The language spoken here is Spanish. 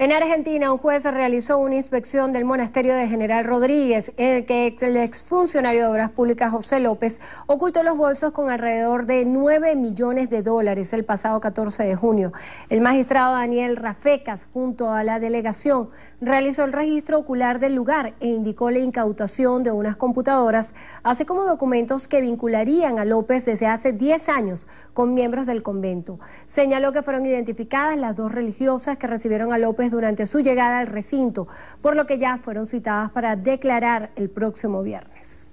En Argentina, un juez realizó una inspección del monasterio de General Rodríguez, en el que el exfuncionario de Obras Públicas José López ocultó los bolsos con alrededor de 9 millones de dólares el pasado 14 de junio. El magistrado Daniel Rafecas, junto a la delegación, realizó el registro ocular del lugar e indicó la incautación de unas computadoras, así como documentos que vincularían a López desde hace 10 años con miembros del convento. Señaló que fueron identificadas las dos religiosas que recibieron a López durante su llegada al recinto, por lo que ya fueron citadas para declarar el próximo viernes.